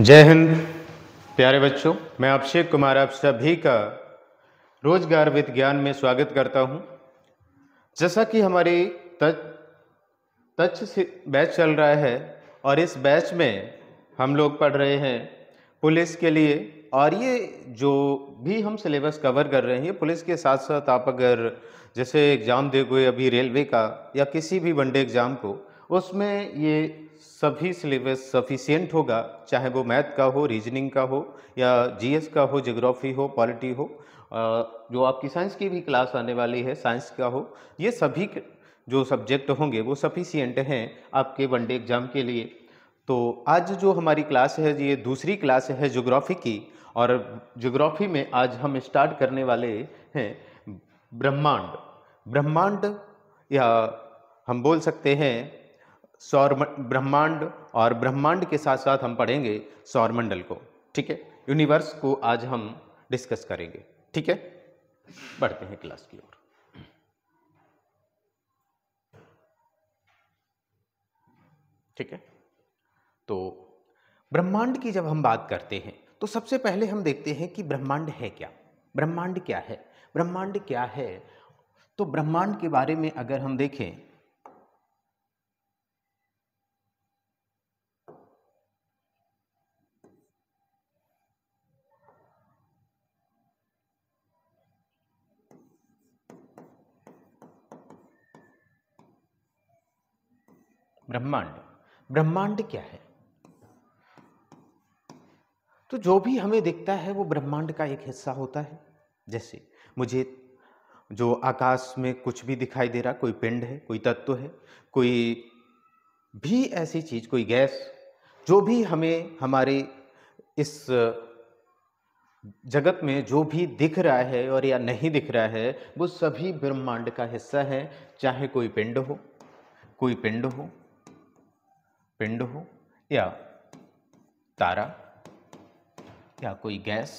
जय हिंद प्यारे बच्चों मैं अभिषेक कुमार आप सभी का रोजगार विद ज्ञान में स्वागत करता हूं जैसा कि हमारी तच तच बैच चल रहा है और इस बैच में हम लोग पढ़ रहे हैं पुलिस के लिए और ये जो भी हम सिलेबस कवर कर रहे हैं ये पुलिस के साथ साथ आप अगर जैसे एग्ज़ाम दे गए अभी रेलवे का या किसी भी वनडे एग्ज़ाम को उसमें ये सभी सिलेबस सफिशियंट होगा चाहे वो मैथ का हो रीजनिंग का हो या जीएस का हो जोग्राफी हो पॉलिटी हो जो आपकी साइंस की भी क्लास आने वाली है साइंस का हो ये सभी जो सब्जेक्ट होंगे वो सफिशियंट हैं आपके वनडे एग्ज़ाम के लिए तो आज जो हमारी क्लास है ये दूसरी क्लास है जोग्राफी की और जोग्राफी में आज हम स्टार्ट करने वाले हैं ब्रह्मांड ब्रह्मांड या हम बोल सकते हैं सौर ब्रह्मांड और ब्रह्मांड के साथ साथ हम पढ़ेंगे सौरमंडल को ठीक है यूनिवर्स को आज हम डिस्कस करेंगे ठीक है बढ़ते हैं क्लास की ओर ठीक है तो ब्रह्मांड की जब हम बात करते हैं तो सबसे पहले हम देखते हैं कि ब्रह्मांड है क्या ब्रह्मांड क्या है ब्रह्मांड क्या है तो ब्रह्मांड के बारे में अगर हम देखें ब्रह्मांड ब्रह्मांड क्या है तो जो भी हमें दिखता है वो ब्रह्मांड का एक हिस्सा होता है जैसे मुझे जो आकाश में कुछ भी दिखाई दे रहा कोई पिंड है कोई तत्व है कोई भी ऐसी चीज़ कोई गैस जो भी हमें हमारे इस जगत में जो भी दिख रहा है और या नहीं दिख रहा है वो सभी ब्रह्मांड का हिस्सा है चाहे कोई पिंड हो कोई पिंड हो पिंड हो या तारा या कोई गैस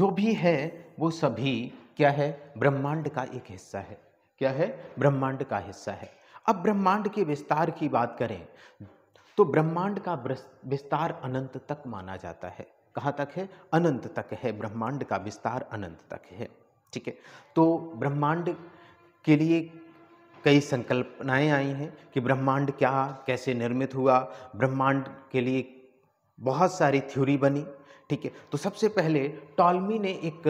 जो भी है वो सभी क्या है ब्रह्मांड का एक हिस्सा है क्या है ब्रह्मांड का हिस्सा है अब ब्रह्मांड के विस्तार की बात करें तो ब्रह्मांड का विस्तार अनंत तक माना जाता है कहाँ तक है अनंत तक है ब्रह्मांड का विस्तार अनंत तक है ठीक है तो ब्रह्मांड के लिए कई संकल्पनाएं आई हैं कि ब्रह्मांड क्या कैसे निर्मित हुआ ब्रह्मांड के लिए बहुत सारी थ्योरी बनी ठीक है तो सबसे पहले टॉलमी ने एक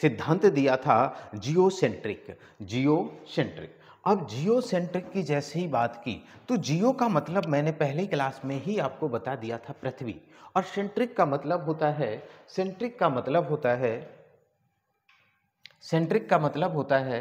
सिद्धांत दिया था जियोसेंट्रिक जियोसेंट्रिक अब जियो सेंट्रिक की जैसे ही बात की तो जियो का मतलब मैंने पहले क्लास में ही आपको बता दिया था पृथ्वी और सेंट्रिक का मतलब होता है सेंट्रिक का मतलब होता है सेंट्रिक का मतलब होता है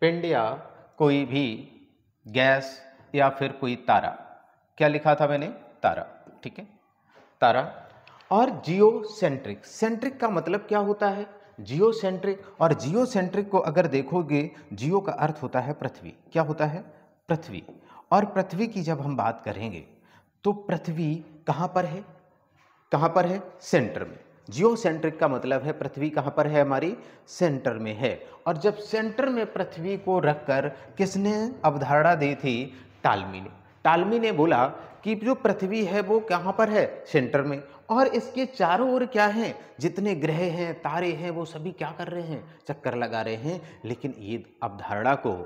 पिंड या कोई भी गैस या फिर कोई तारा क्या लिखा था मैंने तारा ठीक है तारा और जियो सेंट्रिक सेंट्रिक का मतलब क्या होता है जियो सेंट्रिक और जियो सेंट्रिक को अगर देखोगे जियो का अर्थ होता है पृथ्वी क्या होता है पृथ्वी और पृथ्वी की जब हम बात करेंगे तो पृथ्वी कहाँ पर है कहाँ पर है सेंटर में जियो सेंट्रिक का मतलब है पृथ्वी कहाँ पर है हमारी सेंटर में है और जब सेंटर में पृथ्वी को रखकर किसने अवधारणा दी थी टालमी ने टालमी ने बोला कि जो पृथ्वी है वो कहाँ पर है सेंटर में और इसके चारों ओर क्या हैं जितने ग्रह हैं तारे हैं वो सभी क्या कर रहे हैं चक्कर लगा रहे हैं लेकिन ये अवधारणा को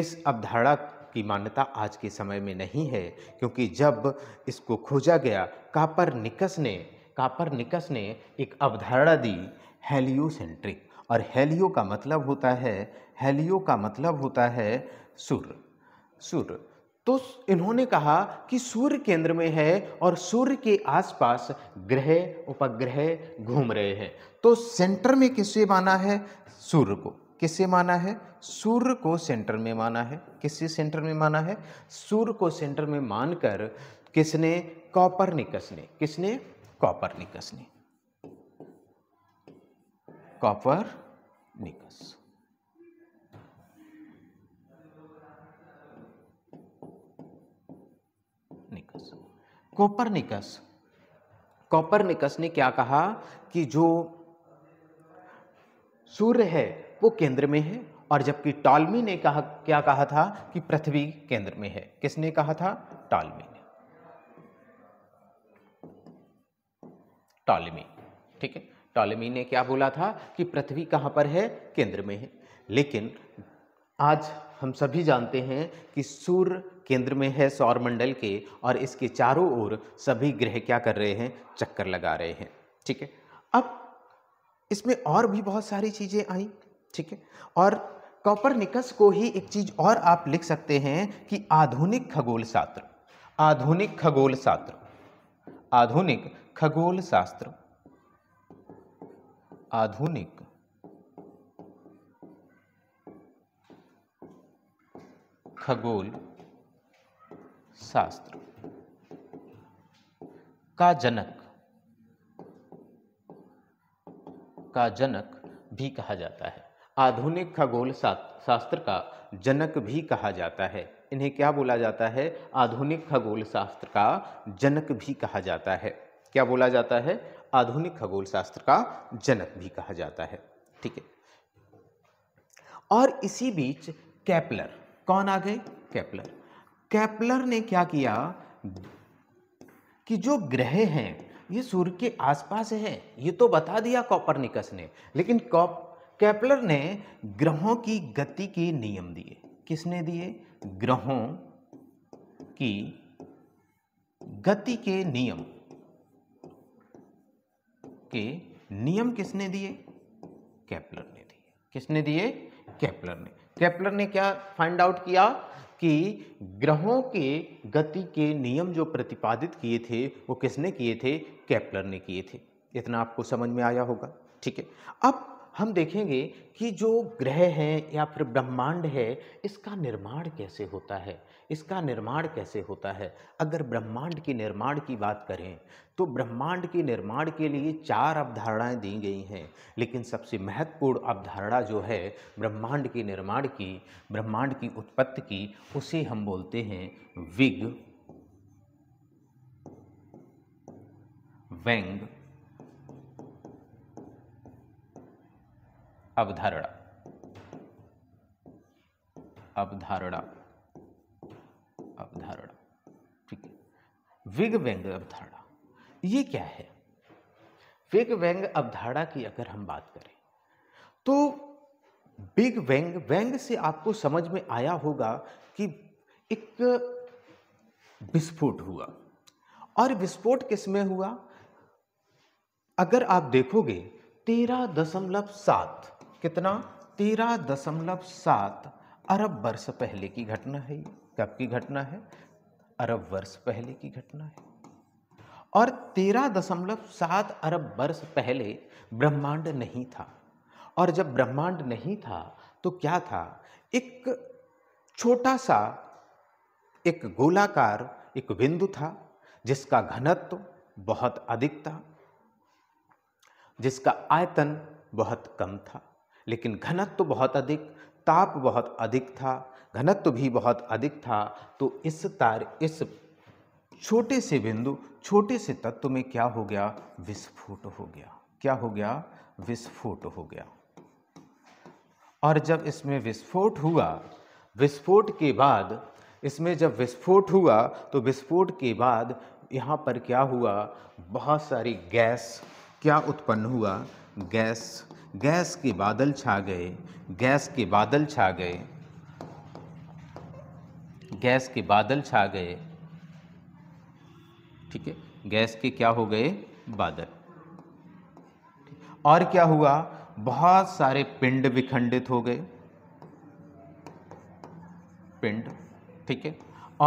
इस अवधारणा की मान्यता आज के समय में नहीं है क्योंकि जब इसको खोजा गया कापर निकस ने कापरनिकस ने एक अवधारणा दी हेलियोसेंट्रिक और हेलियो का मतलब होता है हेलियो का मतलब होता है सूर्य सूर्य तो इन्होंने कहा कि सूर्य केंद्र में है और सूर्य के आसपास ग्रह उपग्रह घूम रहे हैं तो सेंटर में किससे माना है सूर्य को किससे माना है सूर्य को सेंटर में माना है किससे सेंटर में माना है सूर्य को सेंटर में मानकर किसने कॉपरनिकस ने किसने कॉपर निकस ने कॉपर निकस निकस निकस कॉपर कॉपर निकस ने क्या कहा कि जो सूर्य है वो केंद्र में है और जबकि टॉलमी ने कहा क्या कहा था कि पृथ्वी केंद्र में है किसने कहा था टॉलमी ने टॉलमी ठीक है टॉलमी ने क्या बोला था कि पृथ्वी कहाँ पर है केंद्र में है लेकिन आज हम सभी जानते हैं कि सूर्य केंद्र में है सौरमंडल के और इसके चारों ओर सभी ग्रह क्या कर रहे हैं चक्कर लगा रहे हैं ठीक है अब इसमें और भी बहुत सारी चीज़ें आई ठीक है और कॉपर निकस को ही एक चीज़ और आप लिख सकते हैं कि आधुनिक खगोल शास्त्र आधुनिक खगोल शास्त्र आधुनिक खगोल शास्त्र आधुनिक खगोल शास्त्र का जनक का जनक भी कहा जाता है आधुनिक खगोल शास्त्र का जनक भी कहा जाता है इन्हें क्या बोला जाता है आधुनिक खगोल शास्त्र का जनक भी कहा जाता है क्या बोला जाता है आधुनिक खगोल शास्त्र का जनक भी कहा जाता है ठीक है और इसी बीच कैपलर कौन आ गए कैपलर कैपलर ने क्या किया कि जो ग्रह हैं ये सूर्य के आसपास है ये तो बता दिया कॉपरनिकस ने लेकिन कॉप कैपलर ने ग्रहों की गति के नियम दिए किसने दिए ग्रहों की गति के नियम के नियम किसने दिए कैप्लर ने दिए किसने दिए कैप्लर ने कैप्लर ने क्या फाइंड आउट किया कि ग्रहों के गति के नियम जो प्रतिपादित किए थे वो किसने किए थे कैप्लर ने किए थे इतना आपको समझ में आया होगा ठीक है अब हम देखेंगे कि जो ग्रह हैं या फिर ब्रह्मांड है इसका निर्माण कैसे होता है इसका निर्माण कैसे होता है अगर ब्रह्मांड के निर्माण की बात करें तो ब्रह्मांड के निर्माण के लिए चार अवधारणाएं दी गई हैं लेकिन सबसे महत्वपूर्ण अवधारणा जो है ब्रह्मांड के निर्माण की ब्रह्मांड की उत्पत्ति की उसे हम बोलते हैं विग व्यंग अवधारणा अवधारणा अवधारणा ठीक है विग व्यंग अवधारणा ये क्या है विग व्यंग अवधारणा की अगर हम बात करें तो बिग व्यंग व्यंग से आपको समझ में आया होगा कि एक विस्फोट हुआ और विस्फोट किस में हुआ अगर आप देखोगे तेरह दशमलव सात कितना तेरह दशमलव सात अरब वर्ष पहले की घटना है ये कब की घटना है अरब वर्ष पहले की घटना है और तेरह दशमलव सात अरब वर्ष पहले ब्रह्मांड नहीं था और जब ब्रह्मांड नहीं था तो क्या था एक छोटा सा एक गोलाकार एक बिंदु था जिसका घनत्व बहुत अधिक था जिसका आयतन बहुत कम था लेकिन घनत्व तो बहुत अधिक ताप बहुत अधिक था घनत्व भी बहुत अधिक था तो इस तार इस छोटे से बिंदु छोटे से तत्व में क्या हो गया विस्फोट हो गया क्या हो गया विस्फोट हो गया और जब इसमें विस्फोट हुआ विस्फोट के बाद इसमें जब विस्फोट हुआ तो विस्फोट के बाद यहाँ पर क्या हुआ बहुत सारी गैस क्या उत्पन्न हुआ गैस गैस के बादल छा गए गैस के बादल छा गए गैस के बादल छा गए ठीक है गैस के क्या हो गए बादल और क्या हुआ बहुत सारे पिंड विखंडित हो गए पिंड ठीक है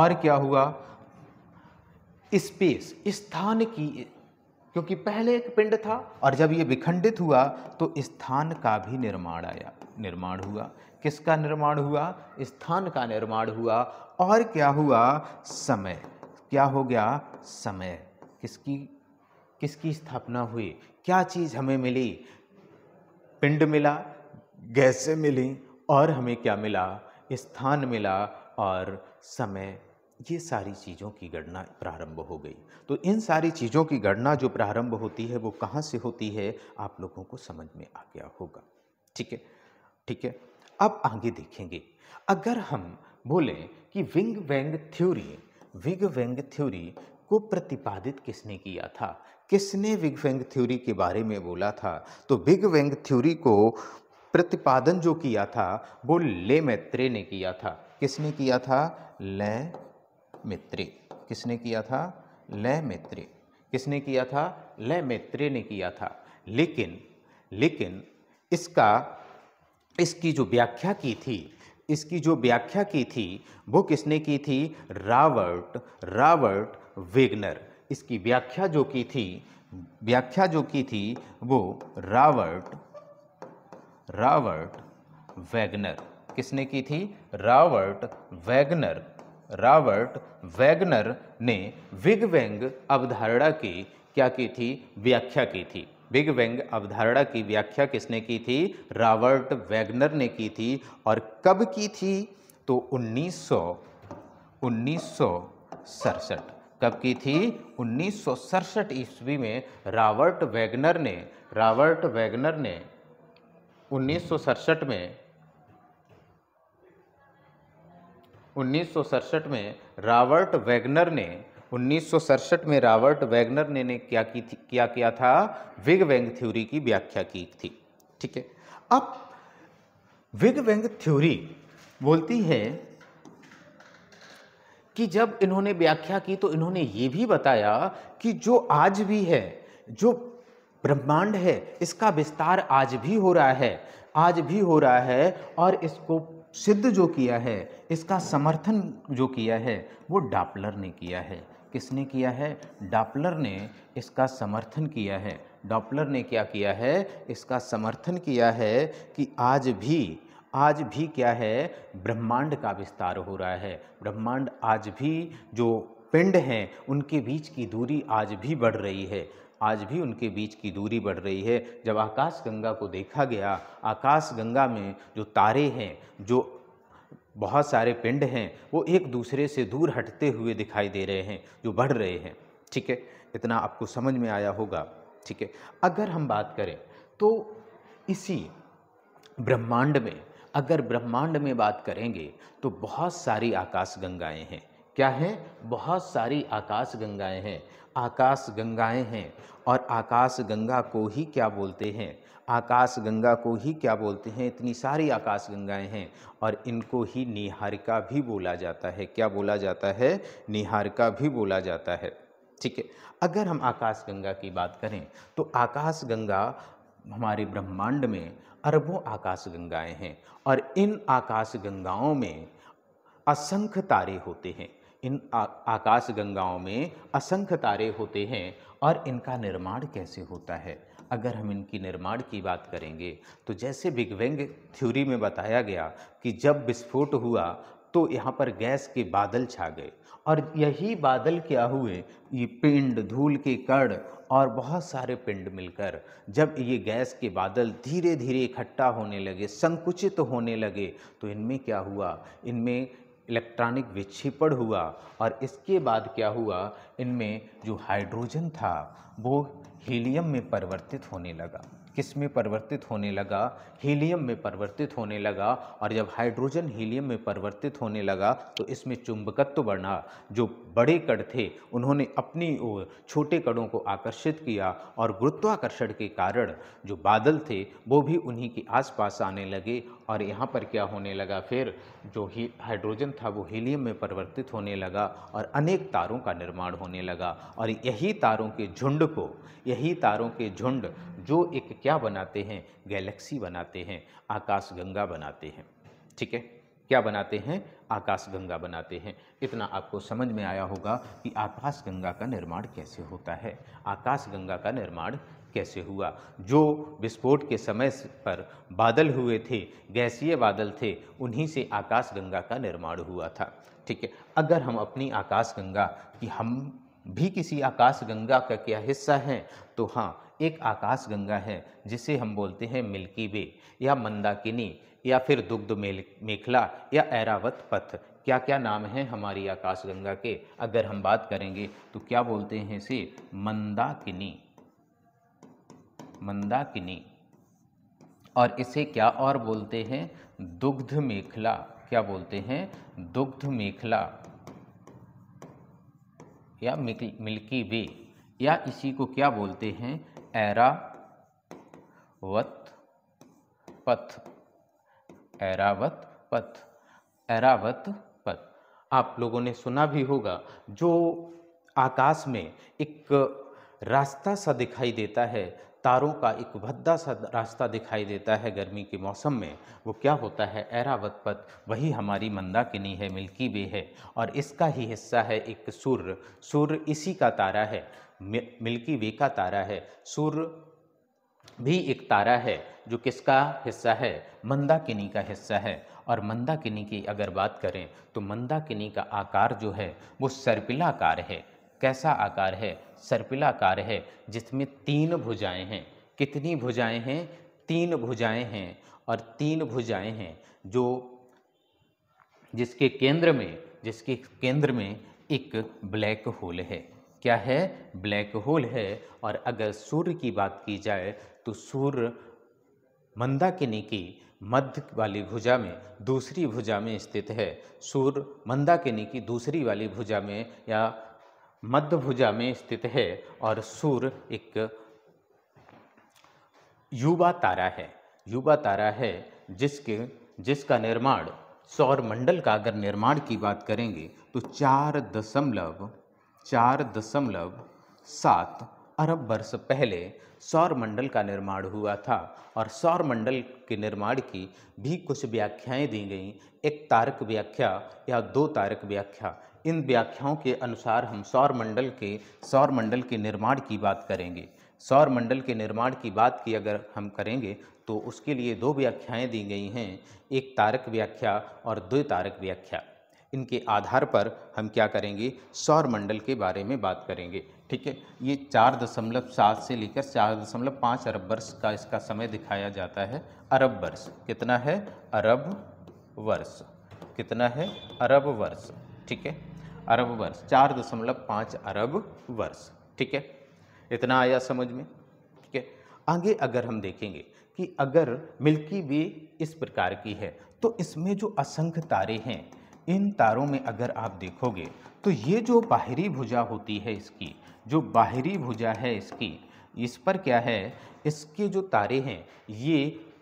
और क्या हुआ स्पेस स्थान की क्योंकि पहले एक पिंड था और जब ये विखंडित हुआ तो स्थान का भी निर्माण आया निर्माण हुआ किसका निर्माण हुआ स्थान का निर्माण हुआ और क्या हुआ समय क्या हो गया समय किसकी किसकी स्थापना हुई क्या चीज़ हमें मिली पिंड मिला गैसें मिली और हमें क्या मिला स्थान मिला और समय ये सारी चीज़ों की गणना प्रारंभ हो गई तो इन सारी चीज़ों की गणना जो प्रारंभ होती है वो कहाँ से होती है आप लोगों को समझ में आ गया होगा ठीक है ठीक है अब आगे देखेंगे अगर हम बोलें कि विंग वेंग थ्योरी विग वेंग थ्योरी को प्रतिपादित किसने किया था किसने विग वेंग थ्योरी के बारे में बोला था तो विग वेंग थ्योरी को प्रतिपादन जो किया था वो ले मैत्रे ने किया था किसने किया था ले मित्री किसने किया था लय मित्री किसने किया था लय मित्री ने किया था लेकिन लेकिन इसका इसकी जो व्याख्या की थी इसकी जो व्याख्या की थी वो किसने की थी रावर्ट रावर्ट वेगनर इसकी व्याख्या जो की थी व्याख्या जो की थी वो रावर्ट रावर्ट वैगनर किसने की थी रावर्ट वैगनर रॉबर्ट वैगनर ने बिग बैंग अवधारणा की क्या की थी व्याख्या की थी बिग बैंग अवधारणा की व्याख्या किसने की थी रॉबर्ट वैगनर ने की थी और कब की थी तो उन्नीस सौ उन्नीस सौ सड़सठ कब की थी उन्नीस सौ ईस्वी में रॉबर्ट वैगनर ने रॉबर्ट वैगनर ने उन्नीस सौ में उन्नीस में रॉबर्ट वैगनर ने उन्नीस में रॉबर्ट वैगनर ने, ने क्या की थी क्या किया था विग वेंग थ्योरी की व्याख्या की थी ठीक है अब विग वेंग थ्योरी बोलती है कि जब इन्होंने व्याख्या की तो इन्होंने ये भी बताया कि जो आज भी है जो ब्रह्मांड है इसका विस्तार आज भी हो रहा है आज भी हो रहा है और इसको सिद्ध जो किया है इसका समर्थन जो किया है वो डापलर ने किया है किसने किया है डापलर ने इसका समर्थन किया है डॉपलर ने क्या किया है इसका समर्थन किया है कि आज भी आज भी क्या है ब्रह्मांड का विस्तार हो रहा है ब्रह्मांड आज भी जो पिंड हैं उनके बीच की दूरी आज भी बढ़ रही है आज भी उनके बीच की दूरी बढ़ रही है जब आकाशगंगा को देखा गया आकाशगंगा में जो तारे हैं जो बहुत सारे पिंड हैं वो एक दूसरे से दूर हटते हुए दिखाई दे रहे हैं जो बढ़ रहे हैं ठीक है इतना आपको समझ में आया होगा ठीक है अगर हम बात करें तो इसी ब्रह्मांड में अगर ब्रह्मांड में बात करेंगे तो बहुत सारी आकाश गंगाएँ हैं क्या हैं बहुत सारी आकाश गंगाएँ हैं आकाश गंगाएं हैं और आकाश गंगा को ही क्या बोलते हैं आकाश गंगा को ही क्या बोलते हैं इतनी सारी आकाश गंगाएं हैं और इनको ही निहारिका भी बोला जाता है क्या बोला जाता है निहारिका भी बोला जाता है ठीक है अगर हम आकाश गंगा की बात करें तो आकाश गंगा हमारे ब्रह्मांड में अरबों आकाश गंगाएं हैं और इन आकाश गंगाओं में असंख्य तारे होते हैं इन आकाश गंगाओं में असंख्य तारे होते हैं और इनका निर्माण कैसे होता है अगर हम इनकी निर्माण की बात करेंगे तो जैसे बिग बैंग थ्योरी में बताया गया कि जब विस्फोट हुआ तो यहाँ पर गैस के बादल छा गए और यही बादल क्या हुए ये पिंड धूल के कण और बहुत सारे पिंड मिलकर जब ये गैस के बादल धीरे धीरे इकट्ठा होने लगे संकुचित तो होने लगे तो इनमें क्या हुआ इनमें इलेक्ट्रॉनिक विक्षेपण हुआ और इसके बाद क्या हुआ इनमें जो हाइड्रोजन था वो हीलियम में परिवर्तित होने लगा किस में परिवर्तित होने लगा हीलियम में परिवर्तित होने लगा और जब हाइड्रोजन हीलियम में परिवर्तित होने लगा तो इसमें चुंबकत्व बढ़ा जो बड़े कण थे उन्होंने अपनी ओर छोटे कणों को आकर्षित किया और गुरुत्वाकर्षण के कारण जो बादल थे वो भी उन्हीं के आसपास आने लगे और यहाँ पर क्या होने लगा फिर जो ही हाइड्रोजन था वो हीलियम में परिवर्तित होने लगा और अनेक तारों का निर्माण होने लगा और यही तारों के झुंड को यही तारों के झुंड जो एक क्या बनाते हैं गैलेक्सी बनाते हैं आकाश गंगा बनाते हैं ठीक है क्या बनाते हैं आकाश गंगा बनाते हैं इतना आपको समझ में आया होगा कि आकाश गंगा का निर्माण कैसे होता है आकाश गंगा का निर्माण कैसे हुआ जो विस्फोट के समय पर बादल हुए थे गैसीय बादल थे उन्हीं से आकाश गंगा का निर्माण हुआ था ठीक है अगर हम अपनी आकाश गंगा कि हम भी किसी आकाश गंगा का क्या हिस्सा हैं तो हाँ एक आकाश गंगा है जिसे हम बोलते हैं मिल्की वे या मंदाकिनी या फिर दुग्ध मेखला या ऐरावत पथ क्या क्या नाम है हमारी आकाश गंगा के अगर हम बात करेंगे तो क्या बोलते हैं इसे मंदाकिनी मंदाकिनी और इसे क्या और बोलते हैं दुग्ध मेखला क्या बोलते हैं दुग्ध मेखला या मिल्की वे या इसी को क्या बोलते हैं एरा वत पथ एरावत पथ एरावत पथ आप लोगों ने सुना भी होगा जो आकाश में एक रास्ता सा दिखाई देता है तारों का एक भद्दा सा रास्ता दिखाई देता है गर्मी के मौसम में वो क्या होता है ऐरावत पथ वही हमारी मंदाकिनी है मिल्की वे है और इसका ही हिस्सा है एक सूर्य सूर्य इसी का तारा है मिल्की वे का तारा है सूर्य भी एक तारा है जो किसका हिस्सा है मंदाकिनी का हिस्सा है और मंदाकिनी की अगर बात करें तो मंदाकिनी का आकार जो है वो सर्पिलाकार है कैसा आकार है सर्पिलाकार है जिसमें तीन भुजाएं हैं कितनी भुजाएं हैं तीन भुजाएं हैं और तीन भुजाएं हैं जो जिसके केंद्र में जिसके केंद्र में एक ब्लैक होल है क्या है ब्लैक होल है और अगर सूर्य की बात की जाए तो सूर्य मंदाकिनी की मध्य वाली भुजा में दूसरी भुजा में स्थित है सूर्य मंदाकिनी की दूसरी वाली भुजा में या मध्य भुजा में स्थित है और सूर्य एक युवा तारा है युवा तारा है जिसके जिसका निर्माण सौर मंडल का अगर निर्माण की बात करेंगे तो चार दशमलव चार दशमलव सात अरब वर्ष पहले सौर मंडल का निर्माण हुआ था और सौर मंडल के निर्माण की भी कुछ व्याख्याएं दी गई एक तारक व्याख्या या दो तारक व्याख्या इन व्याख्याओं के अनुसार हम सौर मंडल के सौर मंडल के निर्माण की बात करेंगे सौर मंडल के निर्माण की बात की अगर हम करेंगे तो उसके लिए दो व्याख्याएं दी गई हैं एक तारक व्याख्या और दो तारक व्याख्या इनके आधार पर हम क्या करेंगे सौर मंडल के बारे में बात करेंगे ठीक है ये चार दशमलव सात से लेकर चार दशमलव पाँच अरब वर्ष का इसका समय दिखाया जाता है अरब वर्ष कितना है अरब वर्ष कितना है अरब वर्ष ठीक है अरब वर्ष चार दशमलव पाँच अरब वर्ष ठीक है इतना आया समझ में ठीक है आगे अगर हम देखेंगे कि अगर मिल्की वे इस प्रकार की है तो इसमें जो असंख्य तारे हैं इन तारों में अगर आप देखोगे तो ये जो बाहरी भुजा होती है इसकी जो बाहरी भुजा है इसकी इस पर क्या है इसके जो तारे हैं ये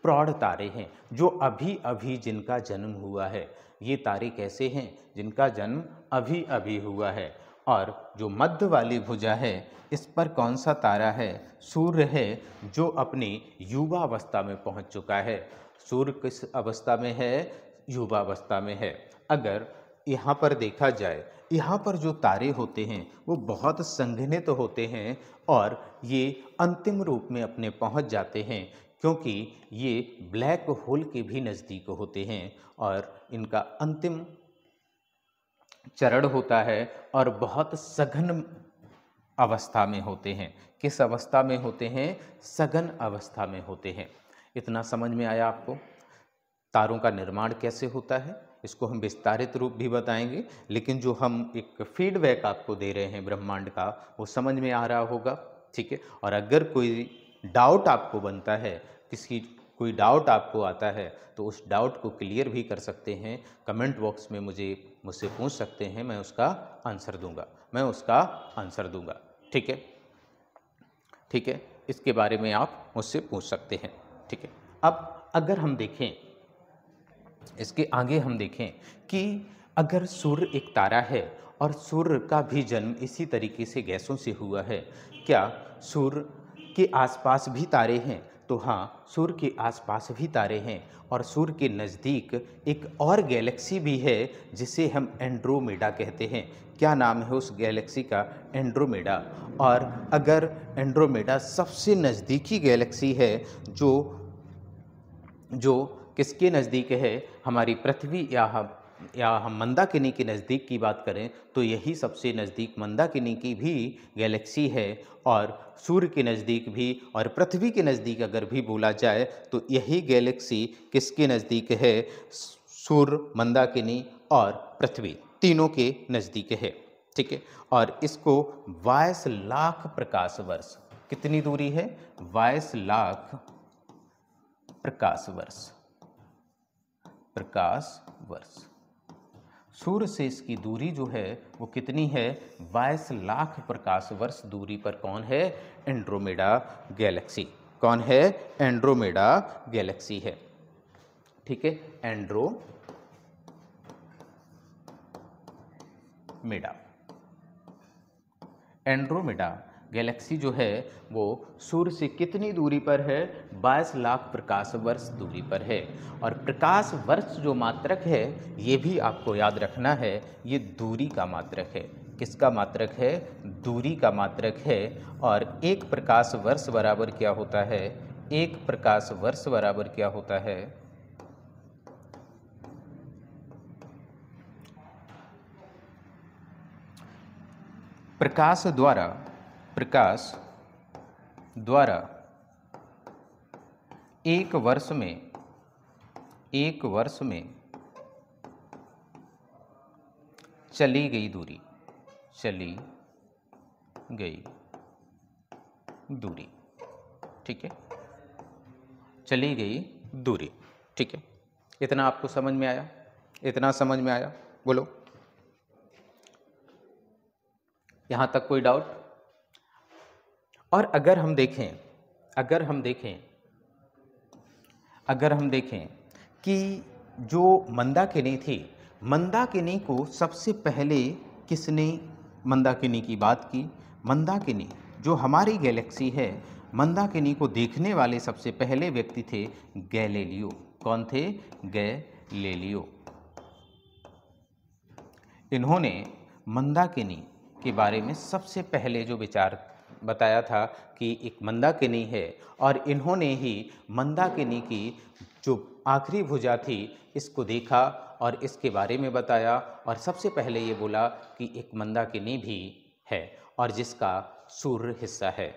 प्रौढ़ तारे हैं जो अभी अभी जिनका जन्म हुआ है ये तारे कैसे हैं जिनका जन्म अभी अभी हुआ है और जो मध्य वाली भुजा है इस पर कौन सा तारा है सूर्य है जो अपनी युवा अवस्था में पहुंच चुका है सूर्य किस अवस्था में है युवा अवस्था में है अगर यहाँ पर देखा जाए यहाँ पर जो तारे होते हैं वो बहुत संघनित तो होते हैं और ये अंतिम रूप में अपने पहुँच जाते हैं क्योंकि ये ब्लैक होल के भी नज़दीक होते हैं और इनका अंतिम चरण होता है और बहुत सघन अवस्था में होते हैं किस अवस्था में होते हैं सघन अवस्था में होते हैं इतना समझ में आया आपको तारों का निर्माण कैसे होता है इसको हम विस्तारित रूप भी बताएंगे लेकिन जो हम एक फीडबैक आपको दे रहे हैं ब्रह्मांड का वो समझ में आ रहा होगा ठीक है और अगर कोई डाउट आपको बनता है किसी कोई डाउट आपको आता है तो उस डाउट को क्लियर भी कर सकते हैं कमेंट बॉक्स में मुझे मुझसे पूछ सकते हैं मैं उसका आंसर दूंगा मैं उसका आंसर दूंगा ठीक है ठीक है इसके बारे में आप मुझसे पूछ सकते हैं ठीक है अब अगर हम देखें इसके आगे हम देखें कि अगर सूर्य एक तारा है और सूर्य का भी जन्म इसी तरीके से गैसों से हुआ है क्या सूर्य के आसपास भी तारे हैं तो हाँ सूर्य के आसपास भी तारे हैं और सूर्य के नज़दीक एक और गैलेक्सी भी है जिसे हम एंड्रोमेडा कहते हैं क्या नाम है उस गैलेक्सी का एंड्रोमेडा और अगर एंड्रोमेडा सबसे नज़दीकी गैलेक्सी है जो जो किसके नज़दीक है हमारी पृथ्वी या हम या हम मंदाकिनी के नज़दीक की बात करें तो यही सबसे नज़दीक मंदाकिनी की भी गैलेक्सी है और सूर्य के नज़दीक भी और पृथ्वी के नज़दीक अगर भी बोला जाए तो यही गैलेक्सी किसके नज़दीक है सूर्य मंदाकिनी और पृथ्वी तीनों के नज़दीक है ठीक है और इसको बाईस लाख प्रकाश वर्ष कितनी दूरी है बाईस लाख प्रकाश वर्ष प्रकाश वर्ष सूर्य से इसकी दूरी जो है वो कितनी है 22 लाख प्रकाश वर्ष दूरी पर कौन है एंड्रोमेडा गैलेक्सी कौन है एंड्रोमेडा गैलेक्सी है ठीक है एंड्रो मेडा एंड्रोमेडा गैलेक्सी जो है वो सूर्य से कितनी दूरी पर है 22 लाख प्रकाश वर्ष दूरी पर है और प्रकाश वर्ष जो मात्रक है ये भी आपको याद रखना है ये दूरी का मात्रक है किसका मात्रक है दूरी का मात्रक है और एक प्रकाश वर्ष बराबर क्या होता है एक प्रकाश वर्ष बराबर क्या होता है प्रकाश द्वारा प्रकाश द्वारा एक वर्ष में एक वर्ष में चली गई दूरी चली गई दूरी ठीक है चली गई दूरी ठीक है इतना आपको समझ में आया इतना समझ में आया बोलो यहाँ तक कोई डाउट और अगर हम देखें अगर हम देखें अगर हम देखें कि जो मंदाकिनी थी मंदाकिनी को सबसे पहले किसने मंदाकिनी की बात की मंदाकिनी जो हमारी गैलेक्सी है मंदाकिनी को देखने वाले सबसे पहले व्यक्ति थे गैलेलियो कौन थे गैलेलियो इन्होंने मंदाकिनी के बारे में सबसे पहले जो विचार बताया था कि एक मंदाकिनी है और इन्होंने ही मंदाकिनी की जो आखिरी भुजा थी इसको देखा और इसके बारे में बताया और सबसे पहले ये बोला कि एक मंदाकिनी भी है और जिसका सूर्य हिस्सा है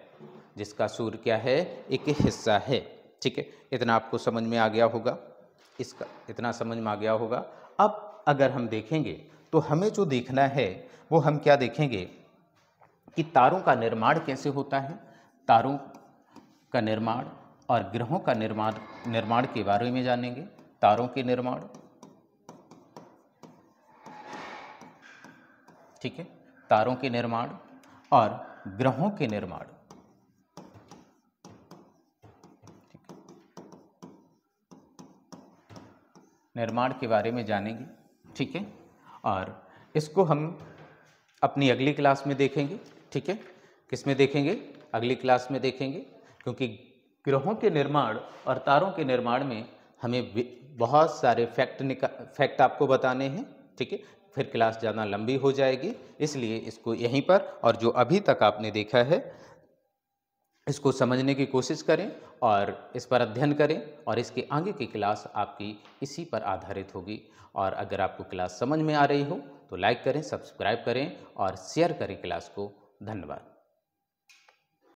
जिसका सूर्य क्या है एक हिस्सा है ठीक है इतना आपको समझ में आ गया होगा इसका इतना समझ में आ गया होगा अब अगर हम देखेंगे तो हमें जो देखना है वो हम क्या देखेंगे कि तारों का निर्माण कैसे होता है तारों का निर्माण और ग्रहों का निर्माण निर्माण के बारे में जानेंगे तारों के निर्माण ठीक है तारों के निर्माण और ग्रहों के निर्माण निर्माण के बारे में जानेंगे ठीक है और इसको हम अपनी अगली क्लास में देखेंगे ठीक है किस में देखेंगे अगली क्लास में देखेंगे क्योंकि ग्रहों के निर्माण और तारों के निर्माण में हमें बहुत सारे फैक्ट निका फैक्ट आपको बताने हैं ठीक है फिर क्लास ज़्यादा लंबी हो जाएगी इसलिए इसको यहीं पर और जो अभी तक आपने देखा है इसको समझने की कोशिश करें और इस पर अध्ययन करें और इसके आगे की क्लास आपकी इसी पर आधारित होगी और अगर आपको क्लास समझ में आ रही हो तो लाइक करें सब्सक्राइब करें और शेयर करें क्लास को धन्यवाद